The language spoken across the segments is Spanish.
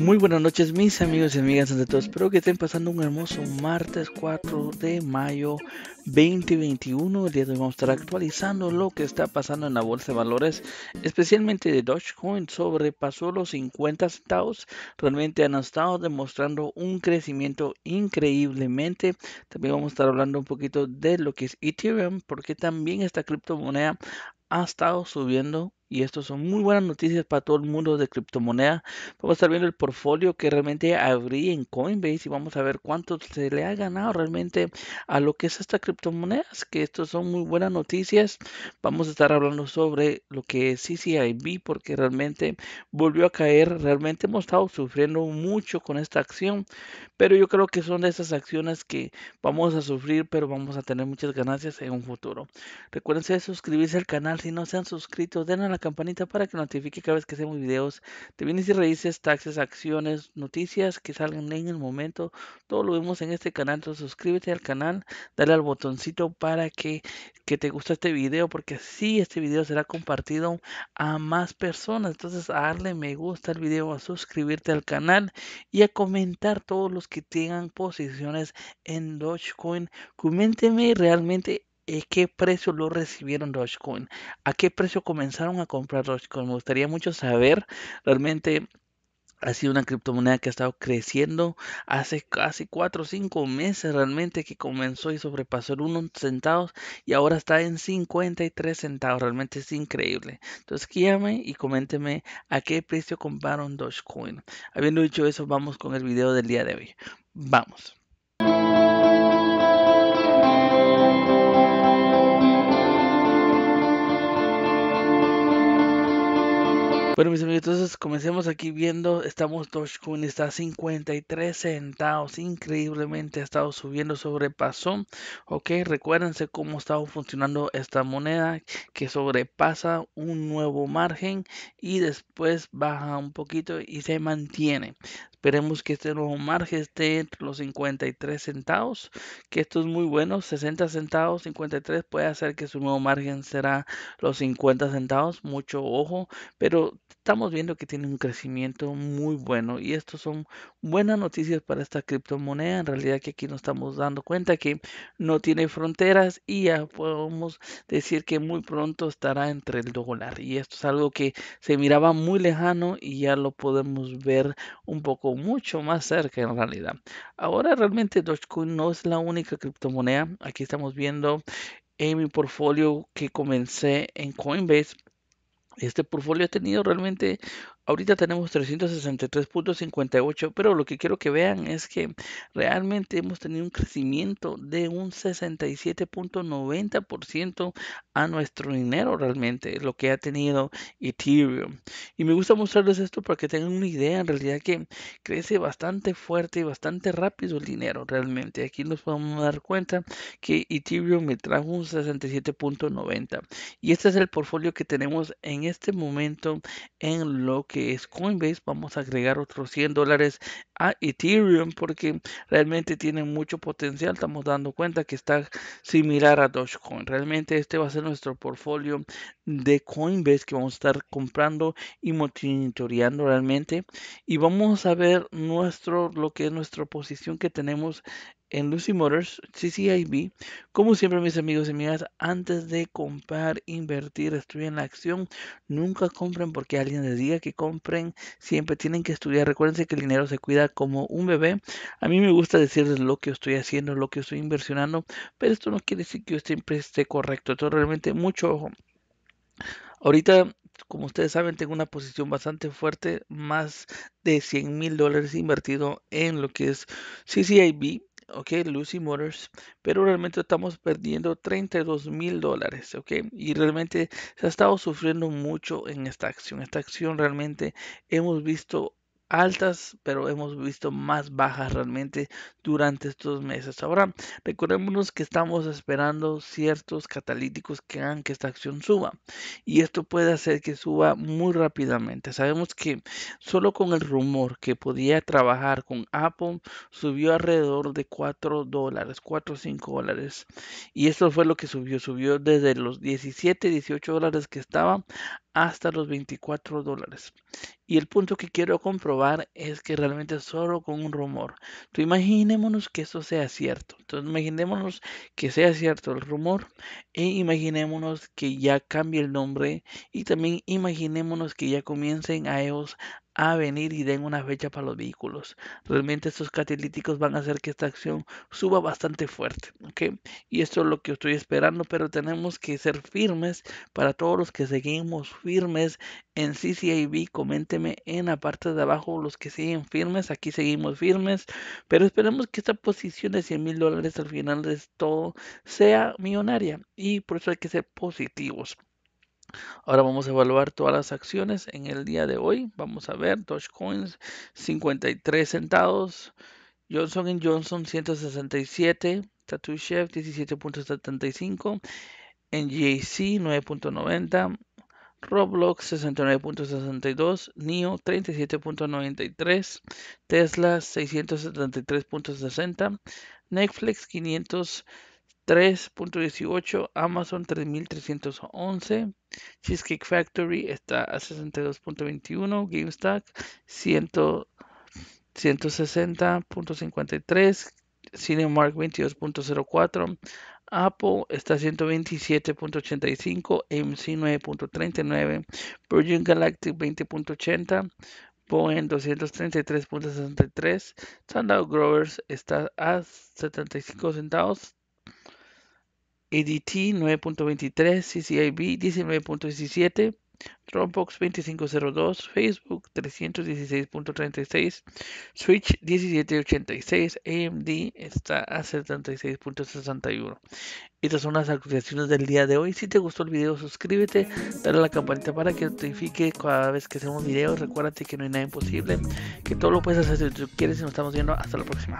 Muy buenas noches mis amigos y amigas de todos, Espero que estén pasando un hermoso martes 4 de mayo 2021. El día de hoy vamos a estar actualizando lo que está pasando en la bolsa de valores, especialmente de Dogecoin. Sobrepasó los 50 centavos. Realmente han estado demostrando un crecimiento increíblemente. También vamos a estar hablando un poquito de lo que es Ethereum, porque también esta criptomoneda ha estado subiendo y esto son muy buenas noticias para todo el mundo de criptomonedas. Vamos a estar viendo el portfolio que realmente abrí en Coinbase y vamos a ver cuánto se le ha ganado realmente a lo que es esta criptomonedas. Que esto son muy buenas noticias. Vamos a estar hablando sobre lo que es CCIB porque realmente volvió a caer. Realmente hemos estado sufriendo mucho con esta acción. Pero yo creo que son de esas acciones que vamos a sufrir pero vamos a tener muchas ganancias en un futuro. Recuerden suscribirse al canal si no se han suscrito. Denle a la campanita para que notifique cada vez que hacemos videos de bienes y raíces, taxes, acciones, noticias que salgan en el momento. Todo lo vemos en este canal, entonces suscríbete al canal, dale al botoncito para que, te guste este vídeo porque si este vídeo será compartido a más personas. Entonces, a darle me gusta al vídeo a suscribirte al canal y a comentar todos los que tengan posiciones en Dogecoin. Coménteme realmente qué precio lo recibieron Dogecoin? ¿A qué precio comenzaron a comprar Dogecoin? Me gustaría mucho saber realmente ha sido una criptomoneda que ha estado creciendo hace casi 4 o 5 meses realmente que comenzó y sobrepasó el 1 centavos y ahora está en 53 centavos. Realmente es increíble. Entonces guíame y coménteme a qué precio compraron Dogecoin. Habiendo dicho eso, vamos con el video del día de hoy. Vamos. Bueno, mis amigos, entonces comencemos aquí viendo, estamos Dogecoin, está a 53 centavos, increíblemente ha estado subiendo, sobrepasó, ok, recuérdense cómo está funcionando esta moneda que sobrepasa un nuevo margen y después baja un poquito y se mantiene. Esperemos que este nuevo margen esté entre los 53 centavos, que esto es muy bueno, 60 centavos, 53 puede hacer que su nuevo margen será los 50 centavos, mucho ojo, pero estamos viendo que tiene un crecimiento muy bueno y esto son buenas noticias para esta criptomoneda en realidad que aquí nos estamos dando cuenta que no tiene fronteras y ya podemos decir que muy pronto estará entre el dólar y esto es algo que se miraba muy lejano y ya lo podemos ver un poco mucho más cerca en realidad ahora realmente Dogecoin no es la única criptomoneda aquí estamos viendo en mi portfolio que comencé en Coinbase este portfolio ha tenido realmente Ahorita tenemos 363.58, pero lo que quiero que vean es que realmente hemos tenido un crecimiento de un 67.90% a nuestro dinero realmente, lo que ha tenido Ethereum. Y me gusta mostrarles esto para que tengan una idea en realidad que crece bastante fuerte y bastante rápido el dinero realmente. Aquí nos podemos dar cuenta que Ethereum me trajo un 67.90. Y este es el portfolio que tenemos en este momento en lo que es Coinbase, vamos a agregar otros 100 dólares a Ethereum porque realmente tiene mucho potencial. Estamos dando cuenta que está similar a Dogecoin. Realmente este va a ser nuestro portfolio de Coinbase que vamos a estar comprando y monitoreando realmente. Y vamos a ver nuestro, lo que es nuestra posición que tenemos en Lucy Motors, CCIB. Como siempre, mis amigos y amigas, antes de comprar, invertir, estudien la acción. Nunca compren porque alguien les diga que compren. Siempre tienen que estudiar. recuerden que el dinero se cuida como un bebé. A mí me gusta decirles lo que estoy haciendo, lo que estoy inversionando, pero esto no quiere decir que yo siempre esté correcto. Entonces realmente mucho ojo. Ahorita como ustedes saben, tengo una posición bastante fuerte, más de 100 mil dólares invertido en lo que es CCIB, ok, Lucy Motors, pero realmente estamos perdiendo 32 mil dólares, ok, y realmente se ha estado sufriendo mucho en esta acción. Esta acción realmente hemos visto altas, pero hemos visto más bajas realmente durante estos meses. Ahora, recordémonos que estamos esperando ciertos catalíticos que hagan que esta acción suba y esto puede hacer que suba muy rápidamente. Sabemos que solo con el rumor que podía trabajar con Apple subió alrededor de 4 dólares, 4 o 5 dólares y esto fue lo que subió, subió desde los 17, 18 dólares que estaba hasta los 24 dólares. Y el punto que quiero comprobar es que realmente solo con un rumor. tú imaginémonos que eso sea cierto. Entonces imaginémonos que sea cierto el rumor e imaginémonos que ya cambie el nombre y también imaginémonos que ya comiencen a ellos a venir y den una fecha para los vehículos. Realmente estos catalíticos van a hacer que esta acción suba bastante fuerte. ¿ok? Y esto es lo que estoy esperando, pero tenemos que ser firmes para todos los que seguimos firmes en CCIB. Coménteme en la parte de abajo los que siguen firmes. Aquí seguimos firmes, pero esperemos que esta posición de 100 mil dólares al final de todo sea millonaria. Y por eso hay que ser positivos. Ahora vamos a evaluar todas las acciones en el día de hoy. Vamos a ver Dogecoins 53 centavos, Johnson Johnson 167, Tattoo Chef 17.75, NGAC 9.90, Roblox 69.62, NIO 37.93, Tesla 673.60, Netflix 503.18, Amazon 3311, Cheesecake Factory está a 62.21, GameStack 160.53, Cinemark 22.04, Apple está a 127.85, MC 9.39, Virgin Galactic 20.80, Boeing 233.63, Sandow Growers está a 75 centavos, ADT 9.23, CCIB 19.17, Dropbox 2502, Facebook 316.36, Switch 1786, AMD está a 76.61. Estas son las actualizaciones del día de hoy. Si te gustó el video, suscríbete, dale a la campanita para que notifique cada vez que hacemos videos. Recuérdate que no hay nada imposible, que todo lo puedes hacer si tú quieres y nos estamos viendo hasta la próxima.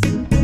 Thank you.